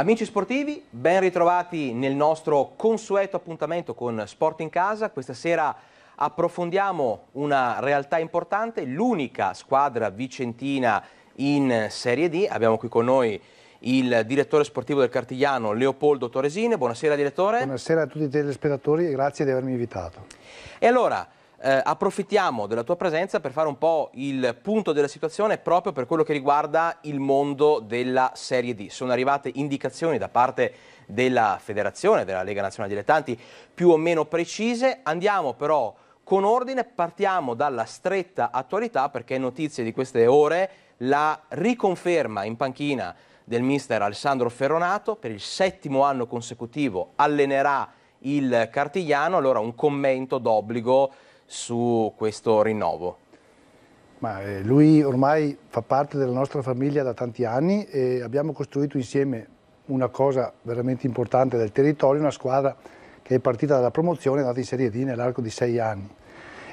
Amici sportivi, ben ritrovati nel nostro consueto appuntamento con Sport in Casa. Questa sera approfondiamo una realtà importante, l'unica squadra vicentina in Serie D. Abbiamo qui con noi il direttore sportivo del Cartigliano Leopoldo Toresine. Buonasera direttore. Buonasera a tutti i telespettatori e grazie di avermi invitato. E allora, eh, approfittiamo della tua presenza per fare un po' il punto della situazione proprio per quello che riguarda il mondo della Serie D. Sono arrivate indicazioni da parte della federazione, della Lega Nazionale Dilettanti, più o meno precise. Andiamo però con ordine, partiamo dalla stretta attualità perché notizie di queste ore la riconferma in panchina del mister Alessandro Ferronato, per il settimo anno consecutivo allenerà il Cartigliano, allora un commento d'obbligo su questo rinnovo? Ma, eh, lui ormai fa parte della nostra famiglia da tanti anni e abbiamo costruito insieme una cosa veramente importante del territorio, una squadra che è partita dalla promozione e è andata in Serie D nell'arco di sei anni.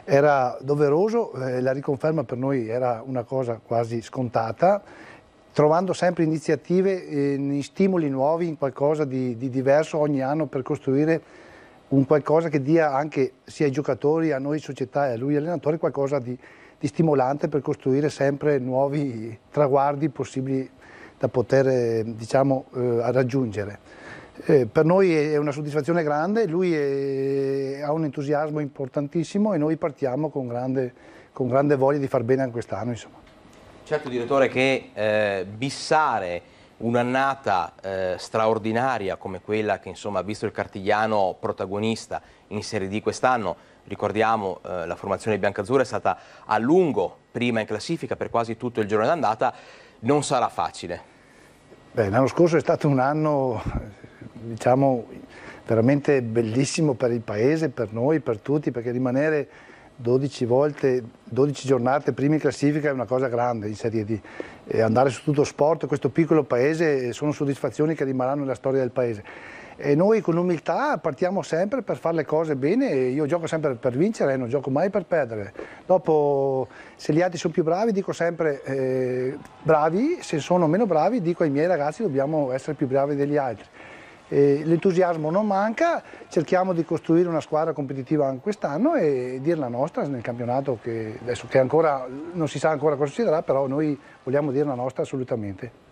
Era doveroso, eh, la riconferma per noi era una cosa quasi scontata, trovando sempre iniziative, eh, in stimoli nuovi, in qualcosa di, di diverso ogni anno per costruire un qualcosa che dia anche sia ai giocatori, a noi società e a lui allenatore qualcosa di, di stimolante per costruire sempre nuovi traguardi possibili da poter diciamo, eh, raggiungere. Eh, per noi è una soddisfazione grande, lui è, ha un entusiasmo importantissimo e noi partiamo con grande, con grande voglia di far bene anche quest'anno. Certo direttore che eh, bissare un'annata eh, straordinaria come quella che insomma, ha visto il Cartigliano protagonista in Serie D quest'anno. Ricordiamo eh, la formazione biancazzurra è stata a lungo prima in classifica per quasi tutto il giorno d'andata, non sarà facile. L'anno scorso è stato un anno diciamo, veramente bellissimo per il paese, per noi, per tutti, perché rimanere 12 volte, 12 giornate prima in classifica è una cosa grande in Serie D. E andare su tutto sport, questo piccolo paese, eh, sono soddisfazioni che rimarranno nella storia del paese. E noi con umiltà partiamo sempre per fare le cose bene, io gioco sempre per vincere, non gioco mai per perdere. Dopo, se gli altri sono più bravi, dico sempre eh, bravi, se sono meno bravi, dico ai miei ragazzi dobbiamo essere più bravi degli altri. Eh, l'entusiasmo non manca, cerchiamo di costruire una squadra competitiva anche quest'anno e dire la nostra nel campionato che adesso che ancora non si sa ancora cosa succederà, però noi vogliamo dire la nostra assolutamente.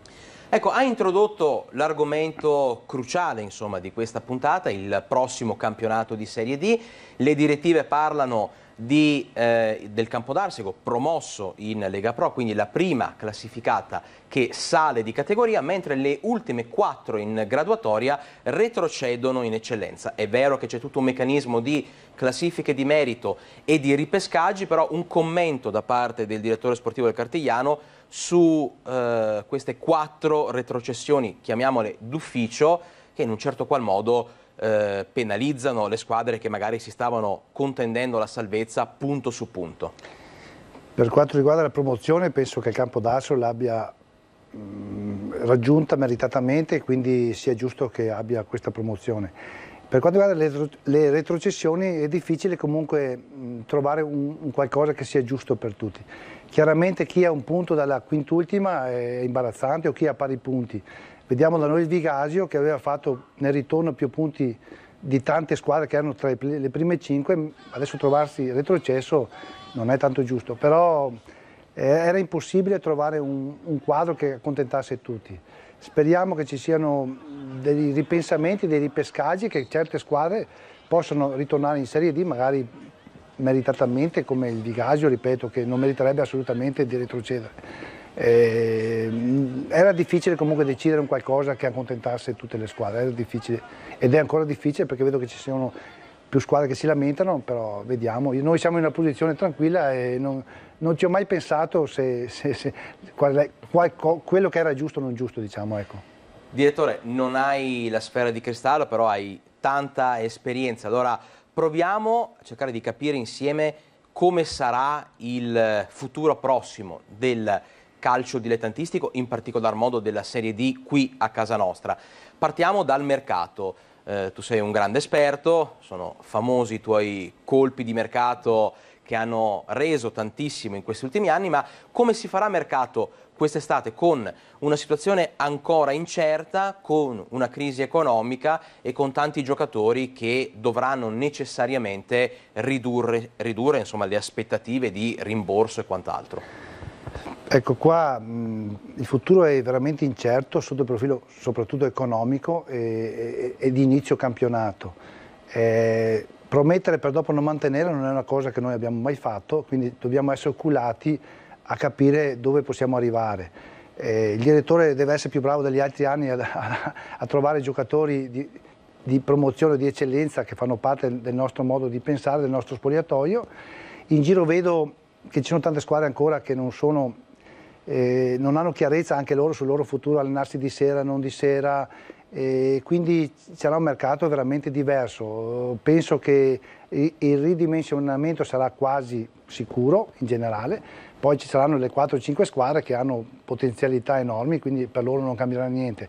Ecco, ha introdotto l'argomento cruciale insomma, di questa puntata, il prossimo campionato di Serie D. Le direttive parlano di, eh, del Campo d'Arsico, promosso in Lega Pro, quindi la prima classificata che sale di categoria, mentre le ultime quattro in graduatoria retrocedono in eccellenza. È vero che c'è tutto un meccanismo di classifiche di merito e di ripescaggi, però un commento da parte del direttore sportivo del Cartigliano su eh, queste quattro retrocessioni, chiamiamole d'ufficio, che in un certo qual modo eh, penalizzano le squadre che magari si stavano contendendo la salvezza punto su punto? Per quanto riguarda la promozione penso che il campo d'Arso l'abbia mm, raggiunta meritatamente e quindi sia giusto che abbia questa promozione. Per quanto riguarda le, retrocessioni è difficile comunque mm, trovare un, qualcosa che sia giusto per tutti. Chiaramente chi ha un punto dalla quintultima è imbarazzante o chi ha pari punti. Vediamo da noi il Vigasio che aveva fatto nel ritorno più punti di tante squadre che erano tra le prime cinque, adesso trovarsi retrocesso non è tanto giusto, però eh, era impossibile trovare un, un quadro che accontentasse tutti. Speriamo che ci siano dei ripensamenti, dei ripescaggi, che certe squadre possano ritornare in Serie D magari meritatamente come il Vigasio, ripeto, che non meriterebbe assolutamente di retrocedere. Eh, era difficile comunque decidere un qualcosa che accontentasse tutte le squadre, era difficile ed è ancora difficile perché vedo che ci siano più squadre che si lamentano, però vediamo, noi siamo in una posizione tranquilla e non, non ci ho mai pensato se, se, se qual, qual, qual, quello che era giusto o non giusto, diciamo, ecco. Direttore, non hai la sfera di cristallo, però hai tanta esperienza, allora proviamo a cercare di capire insieme come sarà il futuro prossimo del calcio dilettantistico, in particolar modo della Serie D qui a casa nostra. Partiamo dal mercato. Eh, tu sei un grande esperto, sono famosi i tuoi colpi di mercato che hanno reso tantissimo in questi ultimi anni, ma come si farà mercato quest'estate con una situazione ancora incerta, con una crisi economica e con tanti giocatori che dovranno necessariamente ridurre, ridurre insomma, le aspettative di rimborso e quant'altro. Ecco qua mh, il futuro è veramente incerto sotto il profilo soprattutto economico e, e, e di inizio campionato. Eh, promettere per dopo non mantenere non è una cosa che noi abbiamo mai fatto, quindi dobbiamo essere oculati a capire dove possiamo arrivare. Eh, il direttore deve essere più bravo degli altri anni a, a, a trovare giocatori di, di promozione, di eccellenza che fanno parte del nostro modo di pensare, del nostro spogliatoio. In giro vedo che ci sono tante squadre ancora che non, sono, eh, non hanno chiarezza anche loro sul loro futuro, allenarsi di sera, non di sera, eh, quindi sarà un mercato veramente diverso. Penso che il ridimensionamento sarà quasi sicuro in generale, poi ci saranno le 4-5 squadre che hanno potenzialità enormi, quindi per loro non cambierà niente.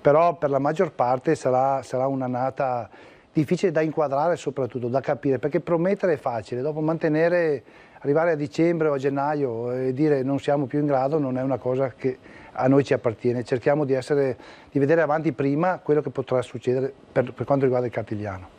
Però per la maggior parte sarà, sarà un'annata difficile da inquadrare soprattutto, da capire, perché promettere è facile, dopo mantenere, arrivare a dicembre o a gennaio e dire non siamo più in grado non è una cosa che a noi ci appartiene, cerchiamo di, essere, di vedere avanti prima quello che potrà succedere per, per quanto riguarda il Cartigliano.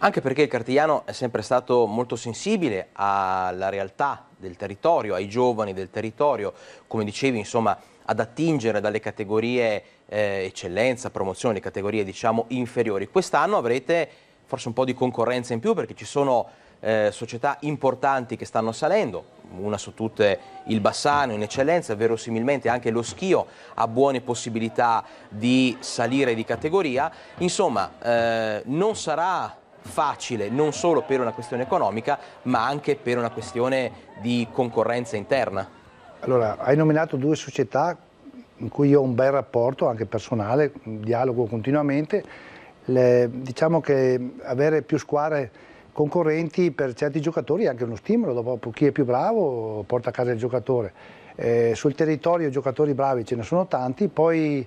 Anche perché il Cartigliano è sempre stato molto sensibile alla realtà del territorio, ai giovani del territorio, come dicevi, insomma, ad attingere dalle categorie eh, eccellenza, promozione, le categorie diciamo inferiori. Quest'anno avrete forse un po' di concorrenza in più perché ci sono eh, società importanti che stanno salendo, una su tutte il Bassano in eccellenza, verosimilmente anche lo Schio ha buone possibilità di salire di categoria, insomma eh, non sarà facile non solo per una questione economica ma anche per una questione di concorrenza interna? Allora, hai nominato due società in cui io ho un bel rapporto, anche personale, dialogo continuamente. Le, diciamo che avere più squadre concorrenti per certi giocatori è anche uno stimolo, dopo chi è più bravo porta a casa il giocatore. Eh, sul territorio giocatori bravi ce ne sono tanti, poi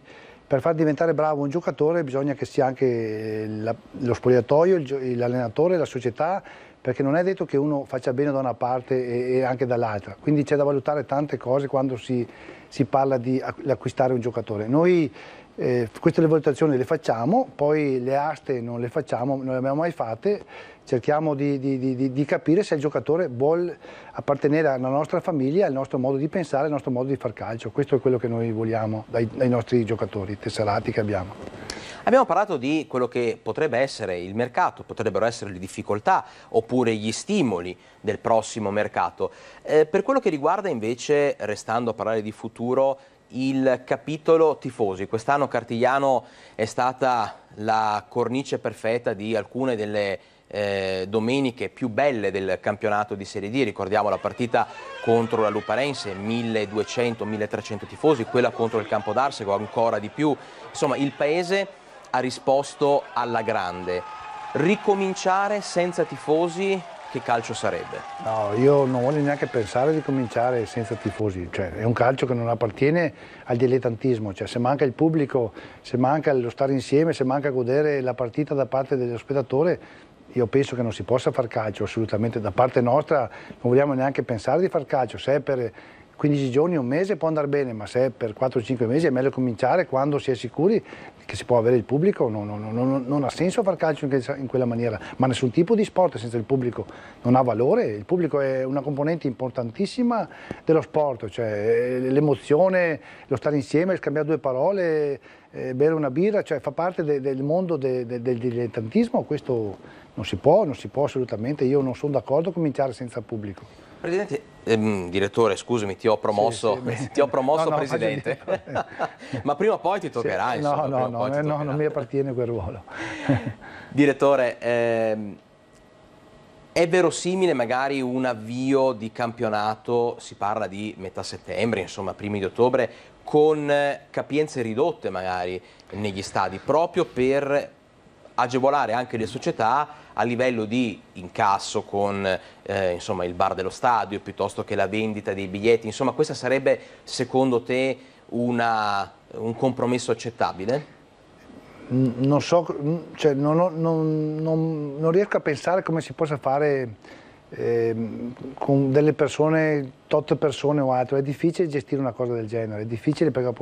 per far diventare bravo un giocatore bisogna che sia anche la, lo spogliatoio, il, l'allenatore, la società, perché non è detto che uno faccia bene da una parte e, e anche dall'altra, quindi c'è da valutare tante cose quando si, si parla di acquistare un giocatore. Noi, eh, queste le valutazioni le facciamo, poi le aste non le facciamo, non le abbiamo mai fatte, cerchiamo di, di, di, di capire se il giocatore vuole appartenere alla nostra famiglia, al nostro modo di pensare, al nostro modo di far calcio. Questo è quello che noi vogliamo dai, dai nostri giocatori tesserati che abbiamo. Abbiamo parlato di quello che potrebbe essere il mercato, potrebbero essere le difficoltà oppure gli stimoli del prossimo mercato. Eh, per quello che riguarda invece, restando a parlare di futuro, il capitolo tifosi. Quest'anno Cartigliano è stata la cornice perfetta di alcune delle eh, domeniche più belle del campionato di Serie D, ricordiamo la partita contro la Luparense, 1200-1300 tifosi, quella contro il Campo d'Arsego ancora di più, insomma il paese ha risposto alla grande. Ricominciare senza tifosi che calcio sarebbe? No, io non voglio neanche pensare di cominciare senza tifosi, cioè, è un calcio che non appartiene al dilettantismo, cioè, se manca il pubblico, se manca lo stare insieme, se manca godere la partita da parte dello spettatore, io penso che non si possa far calcio assolutamente da parte nostra, non vogliamo neanche pensare di far calcio, se è per 15 giorni, un mese può andare bene, ma se è per 4-5 mesi è meglio cominciare quando si è sicuri che si può avere il pubblico, non, non, non, non ha senso far calcio in, quella maniera, ma nessun tipo di sport senza il pubblico non ha valore, il pubblico è una componente importantissima dello sport, cioè eh, l'emozione, lo stare insieme, scambiare due parole, eh, bere una birra, cioè fa parte de, del mondo de, de, del dilettantismo, questo non si può, non si può assolutamente, io non sono d'accordo a cominciare senza pubblico. Presidente, ehm, direttore, scusami, ti ho promosso, sì, sì, ti ho promosso no, no, presidente, ma prima o poi ti toccherà. Sì, insomma, no, no, eh, no, no, non mi appartiene quel ruolo. direttore, ehm, è verosimile magari un avvio di campionato, si parla di metà settembre, insomma primi di ottobre, con capienze ridotte magari negli stadi, proprio per agevolare anche le società a livello di incasso con eh, insomma, il bar dello stadio piuttosto che la vendita dei biglietti, insomma questa sarebbe secondo te una, un compromesso accettabile? Non, so, cioè, non, non, non riesco a pensare come si possa fare eh, con delle persone, tot persone o altro, è difficile gestire una cosa del genere, è difficile perché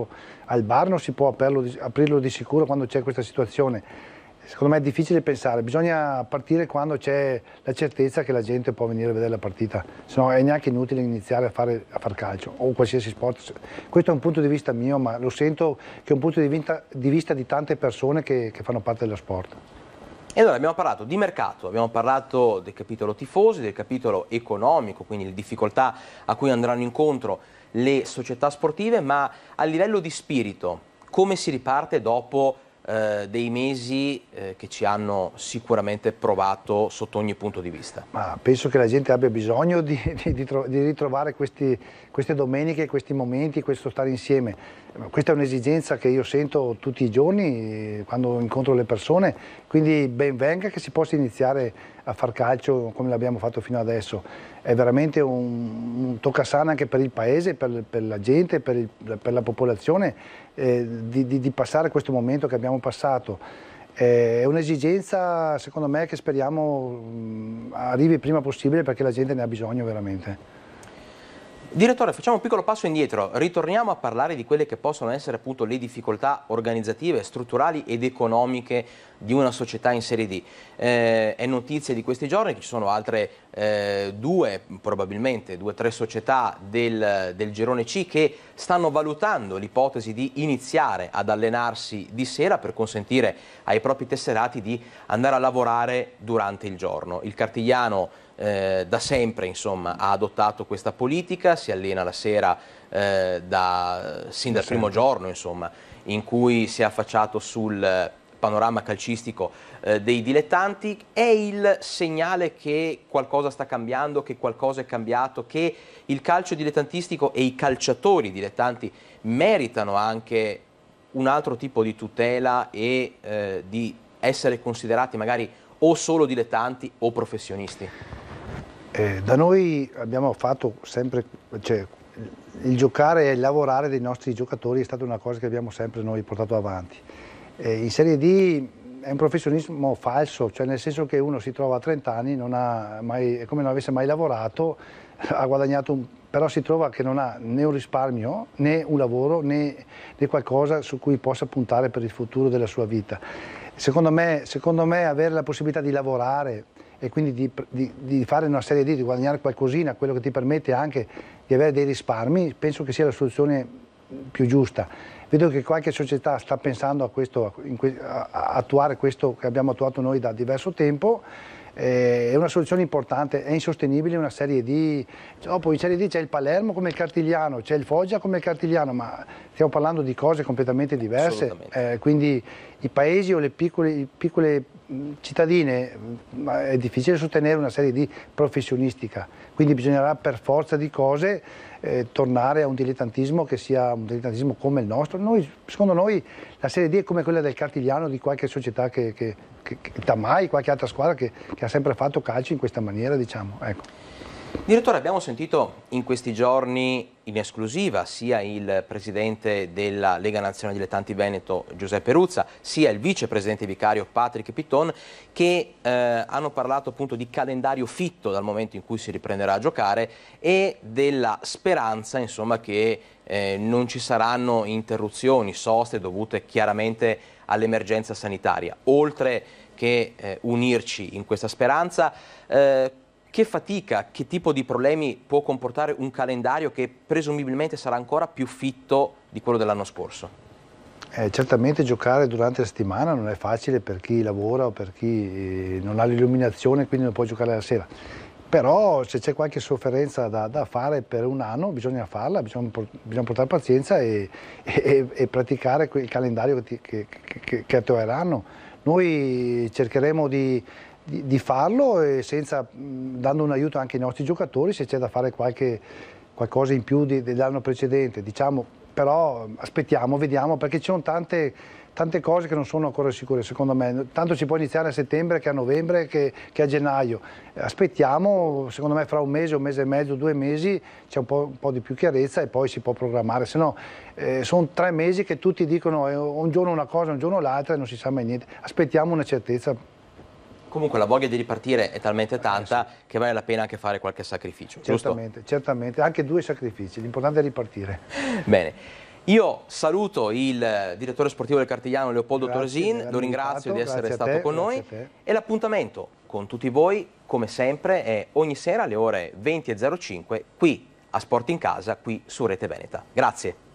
al bar non si può aperlo, aprirlo di sicuro quando c'è questa situazione secondo me è difficile pensare, bisogna partire quando c'è la certezza che la gente può venire a vedere la partita, se no è neanche inutile iniziare a, fare, a far calcio o qualsiasi sport. Questo è un punto di vista mio, ma lo sento che è un punto di vista di, vista di tante persone che, che fanno parte dello sport. E allora abbiamo parlato di mercato, abbiamo parlato del capitolo tifosi, del capitolo economico, quindi le difficoltà a cui andranno incontro le società sportive, ma a livello di spirito, come si riparte dopo eh, dei mesi eh, che ci hanno sicuramente provato sotto ogni punto di vista. Ma penso che la gente abbia bisogno di, di, di, ritrovare questi, queste domeniche, questi momenti, questo stare insieme. Questa è un'esigenza che io sento tutti i giorni eh, quando incontro le persone, quindi ben venga che si possa iniziare a far calcio come l'abbiamo fatto fino adesso. È veramente un, un toccasana anche per il paese, per, per la gente, per, il, per la popolazione eh, di, di, di passare questo momento che abbiamo passato. Eh, è un'esigenza, secondo me, che speriamo mm, arrivi il prima possibile perché la gente ne ha bisogno veramente. Direttore, facciamo un piccolo passo indietro, ritorniamo a parlare di quelle che possono essere appunto le difficoltà organizzative, strutturali ed economiche di una società in Serie D. Eh, è notizia di questi giorni che ci sono altre eh, due, probabilmente due o tre società del, del, girone C che stanno valutando l'ipotesi di iniziare ad allenarsi di sera per consentire ai propri tesserati di andare a lavorare durante il giorno. Il Cartigliano eh, da sempre insomma, ha adottato questa politica, si allena la sera eh, da, sin dal primo giorno insomma, in cui si è affacciato sul panorama calcistico eh, dei dilettanti, è il segnale che qualcosa sta cambiando, che qualcosa è cambiato, che il calcio dilettantistico e i calciatori dilettanti meritano anche un altro tipo di tutela e eh, di essere considerati magari o solo dilettanti o professionisti? Eh, da noi abbiamo fatto sempre, cioè, il giocare e il lavorare dei nostri giocatori è stata una cosa che abbiamo sempre noi portato avanti. Eh, in Serie D è un professionismo falso, cioè nel senso che uno si trova a 30 anni, mai, è come non avesse mai lavorato, ha guadagnato un, però si trova che non ha né un risparmio, né un lavoro, né, né qualcosa su cui possa puntare per il futuro della sua vita. Secondo me, secondo me avere la possibilità di lavorare e quindi di, di, di fare una serie D, di guadagnare qualcosina, quello che ti permette anche di avere dei risparmi, penso che sia la soluzione più giusta Vedo che qualche società sta pensando a, questo, a attuare questo che abbiamo attuato noi da diverso tempo eh, è una soluzione importante, è insostenibile una serie di... Dopo in Serie D c'è il Palermo come il Cartigliano, c'è il Foggia come il Cartigliano, ma stiamo parlando di cose completamente diverse, eh, quindi i paesi o le piccole, piccole mm, cittadine mm, è difficile sostenere una serie di professionistica, quindi bisognerà per forza di cose eh, tornare a un dilettantismo che sia un dilettantismo come il nostro. Noi, secondo noi la Serie D è come quella del Cartigliano di qualche società che, che, che, che da mai, qualche altra squadra che, che ha sempre fatto calcio in questa maniera. Diciamo. Ecco. Direttore, abbiamo sentito in questi giorni in esclusiva sia il presidente della Lega Nazionale Dilettanti Veneto Giuseppe Ruzza, sia il vicepresidente vicario Patrick Piton che eh, hanno parlato appunto di calendario fitto dal momento in cui si riprenderà a giocare e della speranza insomma, che eh, non ci saranno interruzioni, soste dovute chiaramente all'emergenza sanitaria. Oltre che eh, unirci in questa speranza, eh, che fatica, che tipo di problemi può comportare un calendario che presumibilmente sarà ancora più fitto di quello dell'anno scorso? Eh, certamente giocare durante la settimana non è facile per chi lavora o per chi eh, non ha l'illuminazione quindi non può giocare la sera. Però se c'è qualche sofferenza da, da, fare per un anno bisogna farla, bisogna, bisogna portare pazienza e, e, e, praticare il calendario che, che, che, che attueranno. Noi cercheremo di di, di farlo e senza, dando un aiuto anche ai nostri giocatori se c'è da fare qualche, qualcosa in più di, dell'anno precedente. Diciamo, però aspettiamo, vediamo perché ci sono tante, tante cose che non sono ancora sicure secondo me, tanto si può iniziare a settembre che a novembre che, che a gennaio, aspettiamo secondo me fra un mese, un mese e mezzo, due mesi c'è un, un, po' di più chiarezza e poi si può programmare, se no eh, sono tre mesi che tutti dicono eh, un giorno una cosa, un giorno l'altra e non si sa mai niente, aspettiamo una certezza comunque la voglia di ripartire è talmente eh, tanta che vale la pena anche fare qualche sacrificio. Certamente, giusto? certamente, anche due sacrifici, l'importante è ripartire. Bene. Io saluto il direttore sportivo del Cartigliano Leopoldo grazie, Torresin, lo ringrazio di essere stato te, con noi e l'appuntamento con tutti voi, come sempre, è ogni sera alle ore 20.05 qui a Sport in Casa, qui su Rete Veneta. Grazie.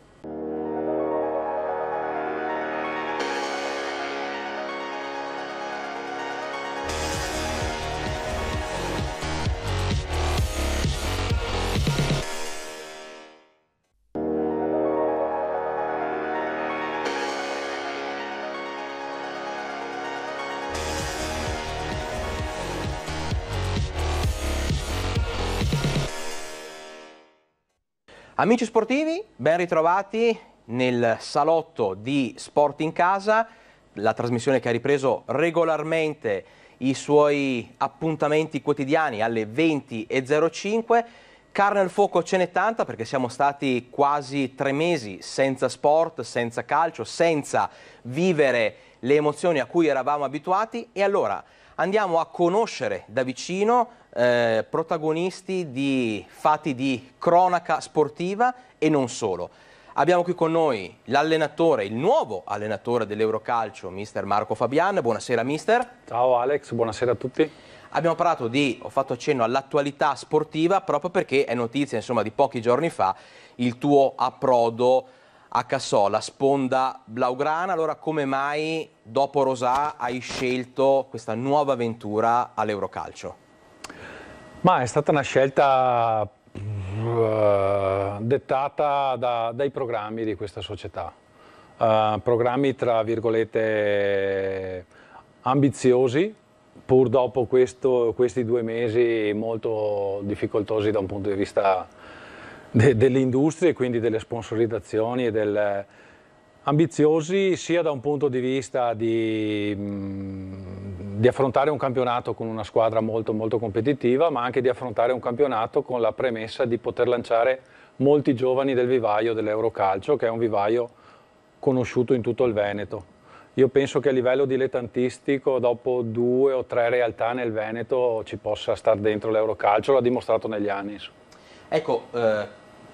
Amici sportivi, ben ritrovati nel salotto di Sport in Casa, la trasmissione che ha ripreso regolarmente i suoi appuntamenti quotidiani alle 20.05. Carne al fuoco ce n'è tanta perché siamo stati quasi tre mesi senza sport, senza calcio, senza vivere le emozioni a cui eravamo abituati e allora andiamo a conoscere da vicino eh, protagonisti di fatti di cronaca sportiva e non solo. Abbiamo qui con noi l'allenatore, il nuovo allenatore dell'Eurocalcio, mister Marco Fabian. Buonasera mister. Ciao Alex, buonasera a tutti. Abbiamo parlato di, ho fatto accenno all'attualità sportiva proprio perché è notizia insomma, di pochi giorni fa il tuo approdo a Cassola, sponda blaugrana. Allora come mai dopo Rosà hai scelto questa nuova avventura all'Eurocalcio? Ma è stata una scelta eh, dettata da, dai programmi di questa società, uh, programmi tra virgolette ambiziosi, pur dopo questo, questi due mesi molto difficoltosi da un punto di vista de, dell'industria e quindi delle sponsorizzazioni e del ambiziosi sia da un punto di vista di mh, mm, di affrontare un campionato con una squadra molto molto competitiva, ma anche di affrontare un campionato con la premessa di poter lanciare molti giovani del vivaio dell'Eurocalcio, che è un vivaio conosciuto in tutto il Veneto. Io penso che a livello dilettantistico, dopo due o tre realtà nel Veneto, ci possa stare dentro l'Eurocalcio, l'ha dimostrato negli anni. Ecco, eh,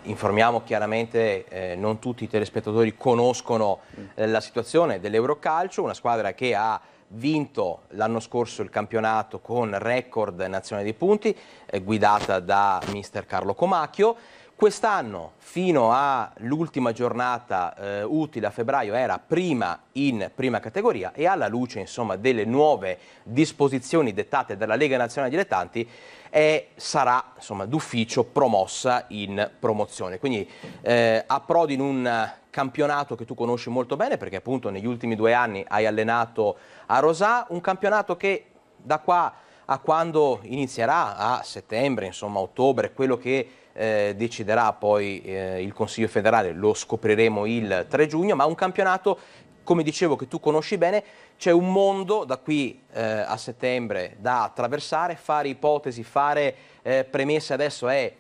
informiamo chiaramente, eh, non tutti i telespettatori conoscono mm. eh, la situazione dell'Eurocalcio, una squadra che ha vinto l'anno scorso il campionato con record nazionale di punti, eh, guidata da mister Carlo Comacchio. Quest'anno, fino all'ultima giornata eh, utile a febbraio, era prima in prima categoria e alla luce insomma, delle nuove disposizioni dettate dalla Lega Nazionale Dilettanti è, sarà d'ufficio promossa in promozione. Quindi eh, approdi in un campionato che tu conosci molto bene perché appunto negli ultimi due anni hai allenato a Rosà, un campionato che da qua a quando inizierà a settembre, insomma ottobre, quello che eh, deciderà poi eh, il Consiglio federale, lo scopriremo il 3 giugno, ma un campionato come dicevo che tu conosci bene, c'è un mondo da qui eh, a settembre da attraversare, fare ipotesi, fare eh, premesse adesso è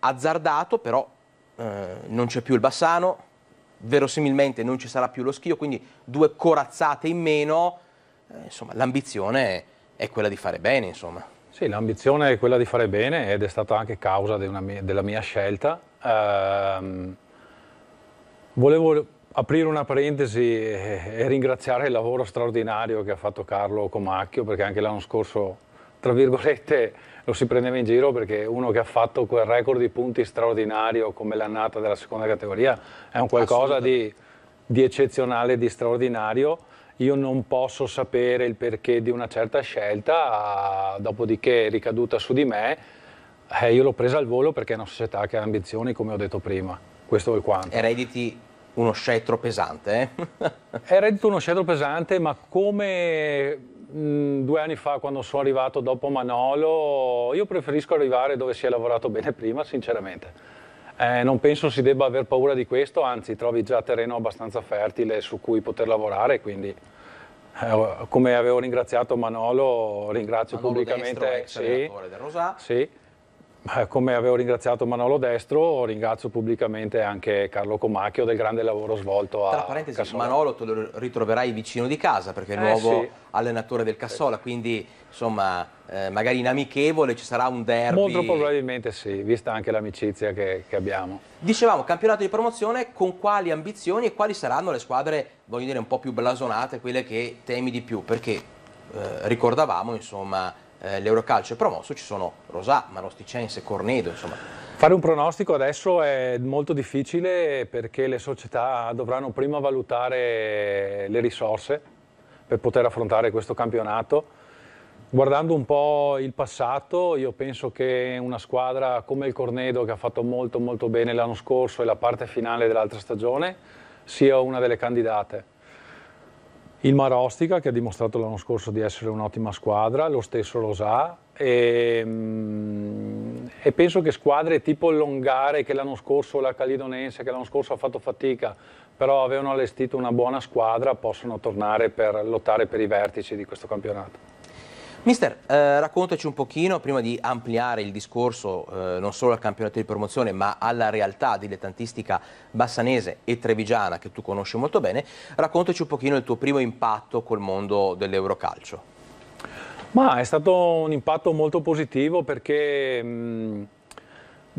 azzardato, però eh, non c'è più il Bassano, verosimilmente non ci sarà più lo schio, quindi due corazzate in meno, eh, insomma l'ambizione è quella di fare bene, insomma. Sì, l'ambizione è quella di fare bene ed è stata anche causa de mia, della mia scelta. Eh, volevo aprire una parentesi e ringraziare il lavoro straordinario che ha fatto Carlo Comacchio perché anche l'anno scorso tra virgolette lo si prendeva in giro perché uno che ha fatto quel record di punti straordinario come l'annata della seconda categoria è un qualcosa di, di eccezionale, di straordinario io non posso sapere il perché di una certa scelta, dopodiché è ricaduta su di me, eh, io l'ho presa al volo perché è una società che ha ambizioni, come ho detto prima. Questo è il quanto. Erediti uno scettro pesante, eh? Eredito uno scettro pesante, ma come mh, mm, due anni fa quando sono arrivato dopo Manolo, io preferisco arrivare dove si è lavorato bene prima, sinceramente. Eh, non penso si debba aver paura di questo, anzi trovi già terreno abbastanza fertile su cui poter lavorare, quindi eh, come avevo ringraziato Manolo, ringrazio Manolo pubblicamente destro, ex sì, del Rosà. Sì. Eh, come avevo ringraziato Manolo Destro, ringrazio pubblicamente anche Carlo Comacchio del grande lavoro svolto a Tra parentesi, Cassola. Manolo te lo ritroverai vicino di casa perché è il eh, nuovo sì. allenatore del Cassola, quindi insomma eh, magari in amichevole ci sarà un derby. Molto probabilmente sì, vista anche l'amicizia che, che, abbiamo. Dicevamo, campionato di promozione, con quali ambizioni e quali saranno le squadre, voglio dire, un po' più blasonate, quelle che temi di più, perché eh, ricordavamo insomma eh, l'Eurocalcio è promosso, ci sono Rosà, Marosticense, Cornedo, insomma. Fare un pronostico adesso è molto difficile perché le società dovranno prima valutare le risorse per poter affrontare questo campionato. Guardando un po' il passato, io penso che una squadra come il Cornedo, che ha fatto molto molto bene l'anno scorso e la parte finale dell'altra stagione, sia una delle candidate il Ostica che ha dimostrato l'anno scorso di essere un'ottima squadra, lo stesso Rosà e, mm, e, penso che squadre tipo il Longare che l'anno scorso la Calidonense che l'anno scorso ha fatto fatica però avevano allestito una buona squadra possono tornare per lottare per i vertici di questo campionato. Mister, eh, raccontaci un pochino, prima di ampliare il discorso eh, non solo al campionato di promozione, ma alla realtà dilettantistica bassanese e trevigiana che tu conosci molto bene, raccontaci un pochino il tuo primo impatto col mondo dell'Eurocalcio. Ma è stato un impatto molto positivo perché mh,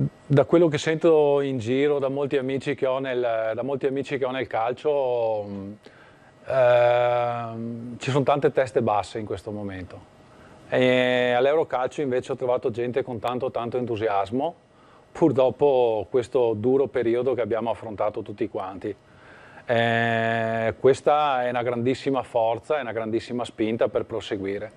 mm, da quello che sento in giro, da molti amici che ho nel, che ho nel calcio, mh, mm, eh, ci sono tante teste basse in questo momento all'Eurocalcio invece ho trovato gente con tanto tanto entusiasmo, pur dopo questo duro periodo che abbiamo affrontato tutti quanti. E questa è una grandissima forza, è una grandissima spinta per proseguire.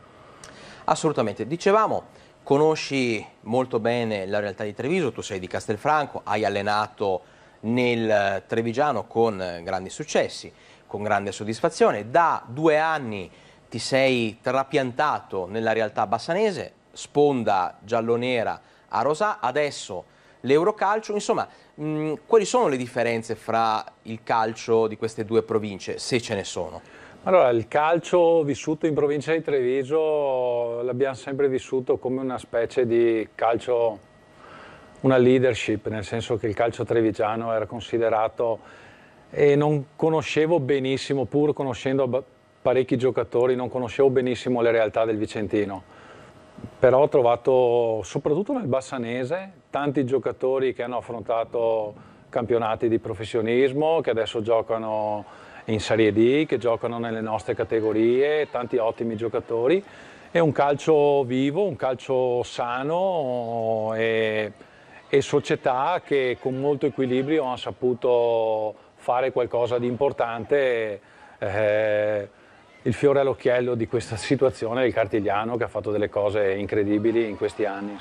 Assolutamente, dicevamo, conosci molto bene la realtà di Treviso, tu sei di Castelfranco, hai allenato nel Trevigiano con grandi successi, con grande soddisfazione, da due anni ti sei trapiantato nella realtà bassanese, sponda giallonera a Rosà, adesso l'Eurocalcio, insomma, mh, mm, quali sono le differenze fra il calcio di queste due province, se ce ne sono? Allora, il calcio vissuto in provincia di Treviso l'abbiamo sempre vissuto come una specie di calcio, una leadership, nel senso che il calcio trevigiano era considerato e non conoscevo benissimo, pur conoscendo parecchi giocatori, non conoscevo benissimo le realtà del Vicentino, però ho trovato soprattutto nel Bassanese tanti giocatori che hanno affrontato campionati di professionismo, che adesso giocano in Serie D, che giocano nelle nostre categorie, tanti ottimi giocatori. È un calcio vivo, un calcio sano e, e società che con molto equilibrio hanno saputo fare qualcosa di importante. Eh, il fiore all'occhiello di questa situazione è il Cartigliano che ha fatto delle cose incredibili in questi anni.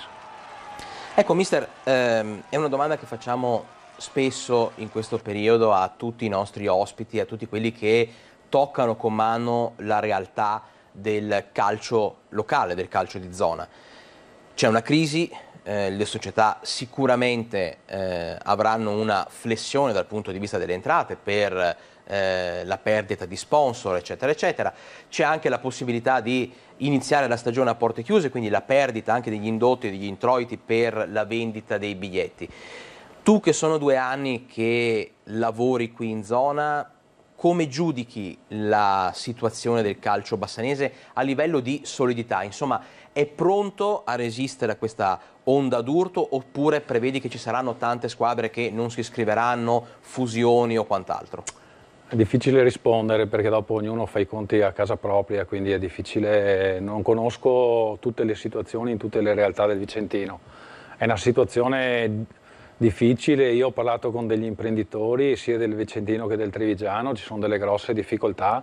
Ecco, mister, ehm, è una domanda che facciamo spesso in questo periodo a tutti i nostri ospiti, a tutti quelli che toccano con mano la realtà del calcio locale, del calcio di zona. C'è una crisi, eh, le società sicuramente eh, avranno una flessione dal punto di vista delle entrate per eh, la perdita di sponsor, eccetera, eccetera. C'è anche la possibilità di iniziare la stagione a porte chiuse, quindi la perdita anche degli indotti e degli introiti per la vendita dei biglietti. Tu che sono due anni che lavori qui in zona, come giudichi la situazione del calcio bassanese a livello di solidità? Insomma, è pronto a resistere a questa onda d'urto oppure prevedi che ci saranno tante squadre che non si iscriveranno, fusioni o quant'altro? È difficile rispondere perché dopo ognuno fa i conti a casa propria, quindi è difficile, non conosco tutte le situazioni in tutte le realtà del Vicentino. È una situazione difficile, io ho parlato con degli imprenditori sia del Vicentino che del Trevigiano, ci sono delle grosse difficoltà,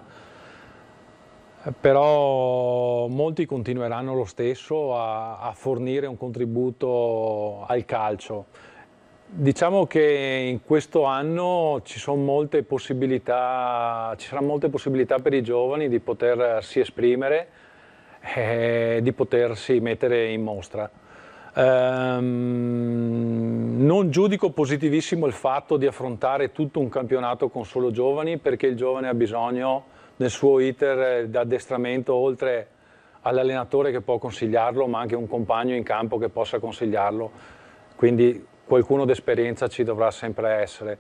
però molti continueranno lo stesso a, a fornire un contributo al calcio Diciamo che in questo anno ci, sono molte possibilità, ci saranno molte possibilità per i giovani di potersi eh, esprimere e eh, di potersi mettere in mostra. Um, non giudico positivissimo il fatto di affrontare tutto un campionato con solo giovani perché il giovane ha bisogno nel suo iter eh, d'addestramento oltre all'allenatore che può consigliarlo ma anche un compagno in campo che possa consigliarlo. Quindi qualcuno d'esperienza ci dovrà sempre essere.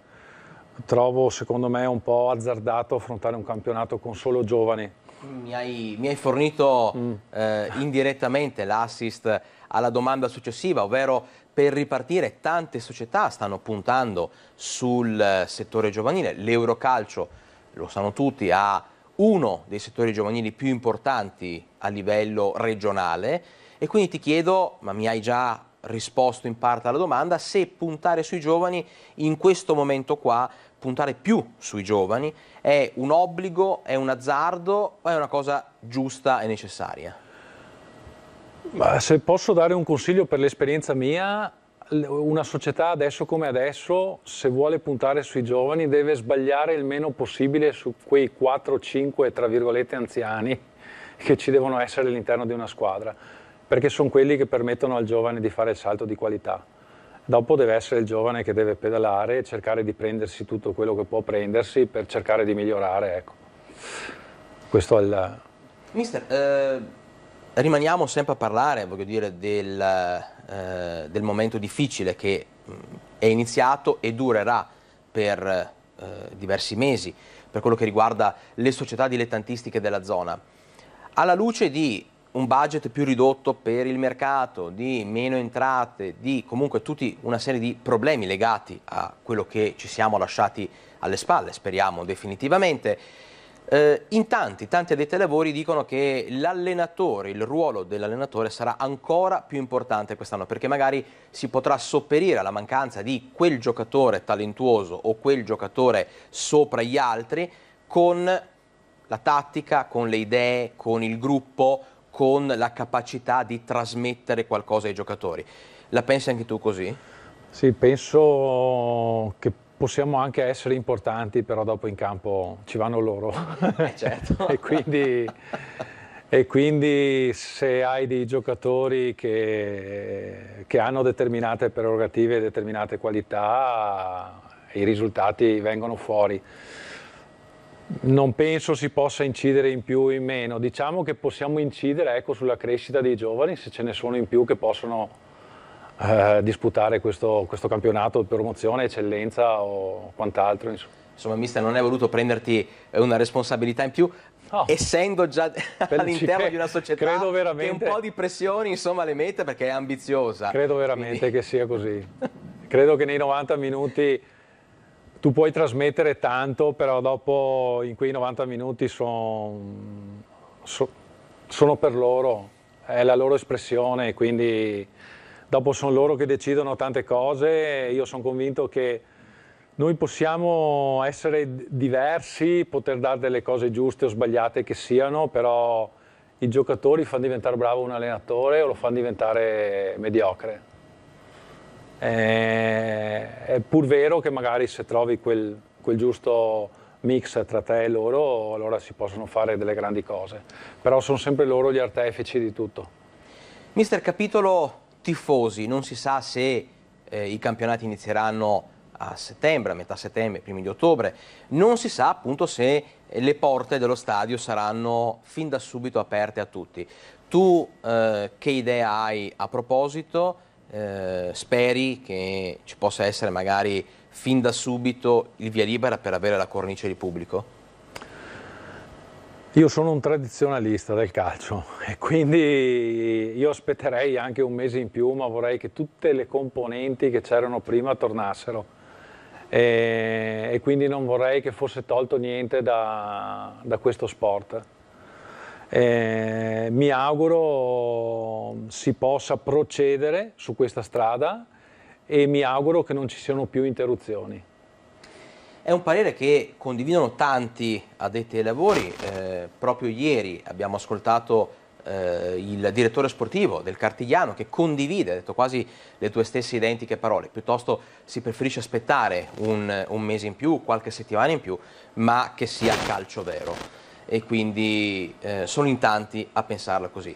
Trovo secondo me un po' azzardato affrontare un campionato con solo giovani. Mi hai, mi hai fornito mm. eh, indirettamente l'assist alla domanda successiva, ovvero per ripartire tante società stanno puntando sul settore giovanile. L'Eurocalcio, lo sanno tutti, ha uno dei settori giovanili più importanti a livello regionale e quindi ti chiedo, ma mi hai già risposto in parte alla domanda se puntare sui giovani in questo momento qua, puntare più sui giovani, è un obbligo, è un azzardo o è una cosa giusta e necessaria? Ma se posso dare un consiglio per l'esperienza mia, una società adesso come adesso, se vuole puntare sui giovani, deve sbagliare il meno possibile su quei 4-5, tra virgolette, anziani che ci devono essere all'interno di una squadra perché sono quelli che permettono al giovane di fare il salto di qualità. Dopo deve essere il giovane che deve pedalare e cercare di prendersi tutto quello che può prendersi per cercare di migliorare. Ecco. Questo è il... Mister, eh, rimaniamo sempre a parlare dire, del, eh, del, momento difficile che mm, è iniziato e durerà per eh, diversi mesi per quello che riguarda le società dilettantistiche della zona. Alla luce di un budget più ridotto per il mercato, di meno entrate, di comunque tutti una serie di problemi legati a quello che ci siamo lasciati alle spalle, speriamo definitivamente. Eh, in tanti, tanti addetti ai lavori dicono che l'allenatore, il ruolo dell'allenatore sarà ancora più importante quest'anno perché magari si potrà sopperire alla mancanza di quel giocatore talentuoso o quel giocatore sopra gli altri con la tattica, con le idee, con il gruppo, con la capacità di trasmettere qualcosa ai giocatori. La pensi anche tu così? Sì, penso che possiamo anche essere importanti, però dopo in campo ci vanno loro. Eh certo. e, quindi, e, quindi, se hai dei giocatori che, che hanno determinate prerogative e determinate qualità, i risultati vengono fuori. Non penso si possa incidere in più o in meno, diciamo che possiamo incidere ecco, sulla crescita dei giovani se ce ne sono in più che possono eh, disputare questo, questo campionato di promozione, eccellenza o quant'altro. Insomma. insomma, mister, non hai voluto prenderti eh, una responsabilità in più, Oh. essendo già all'interno di una società che un po' di pressioni insomma le mette perché è ambiziosa. Credo veramente Quindi. che sia così. credo che nei 90 minuti tu puoi trasmettere tanto, però dopo in quei 90 minuti son, so, sono per loro, è la loro espressione, quindi dopo sono loro che decidono tante cose io sono convinto che noi possiamo essere diversi, poter dare delle cose giuste o sbagliate che siano, però i giocatori fanno diventare bravo un allenatore o lo fanno diventare mediocre. Eh, è pur vero che magari se trovi quel, quel giusto mix tra te e loro, allora si possono fare delle grandi cose. Però sono sempre loro gli artefici di tutto. Mister, capitolo tifosi, non si sa se eh, i campionati inizieranno a settembre, a metà settembre, primi di ottobre, non si sa appunto se le porte dello stadio saranno fin da subito aperte a tutti. Tu eh, che idea hai a proposito? eh, speri che ci possa essere magari fin da subito il via libera per avere la cornice di pubblico? Io sono un tradizionalista del calcio e quindi io aspetterei anche un mese in più, ma vorrei che tutte le componenti che c'erano prima tornassero e, e, quindi non vorrei che fosse tolto niente da, da questo sport. Eh, mi auguro si possa procedere su questa strada e mi auguro che non ci siano più interruzioni. È un parere che condividono tanti addetti ai lavori. Eh, proprio ieri abbiamo ascoltato eh, il direttore sportivo del Cartigliano che condivide, ha detto quasi le tue stesse identiche parole, piuttosto si preferisce aspettare un, un mese in più, qualche settimana in più, ma che sia calcio vero e quindi eh, sono in tanti a pensarla così.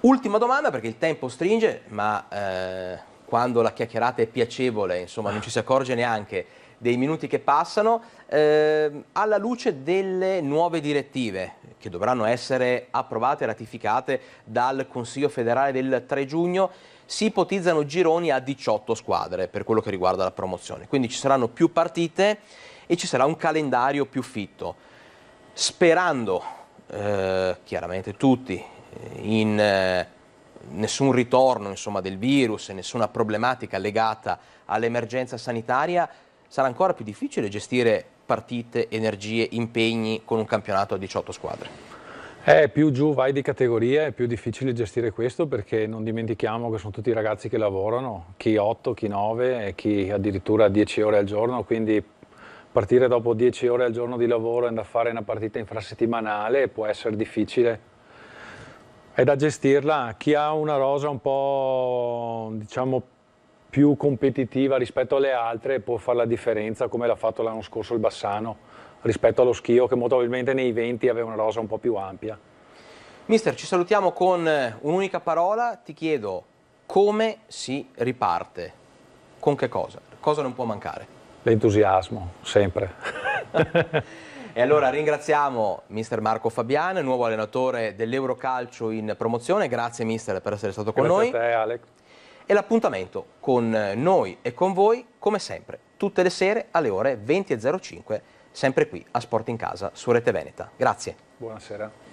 Ultima domanda perché il tempo stringe, ma eh, quando la chiacchierata è piacevole, insomma non ci si accorge neanche dei minuti che passano, eh, alla luce delle nuove direttive che dovranno essere approvate e ratificate dal Consiglio federale del 3 giugno, si ipotizzano gironi a 18 squadre per quello che riguarda la promozione, quindi ci saranno più partite e ci sarà un calendario più fitto sperando eh, chiaramente tutti eh, in eh, nessun ritorno insomma, del virus e nessuna problematica legata all'emergenza sanitaria, sarà ancora più difficile gestire partite, energie, impegni con un campionato a 18 squadre. Eh, più giù vai di categoria è più difficile gestire questo perché non dimentichiamo che sono tutti i ragazzi che lavorano, chi 8, chi 9, chi addirittura 10 ore al giorno, quindi partire dopo 10 ore al giorno di lavoro e andare a fare una partita infrasettimanale può essere difficile. È da gestirla. Chi ha una rosa un po' diciamo, più competitiva rispetto alle altre può fare la differenza come l'ha fatto l'anno scorso il Bassano rispetto allo Schio che molto probabilmente nei 20 aveva una rosa un po' più ampia. Mister, ci salutiamo con un'unica parola, ti chiedo come si riparte, con che cosa, cosa non può mancare? L'entusiasmo, sempre. e allora ringraziamo mister Marco Fabian, nuovo allenatore dell'Eurocalcio in promozione. Grazie mister per essere stato con Grazie noi. Grazie a te Alec. E l'appuntamento con noi e con voi, come sempre, tutte le sere alle ore 20.05, sempre qui a Sport in Casa su Rete Veneta. Grazie. Buonasera.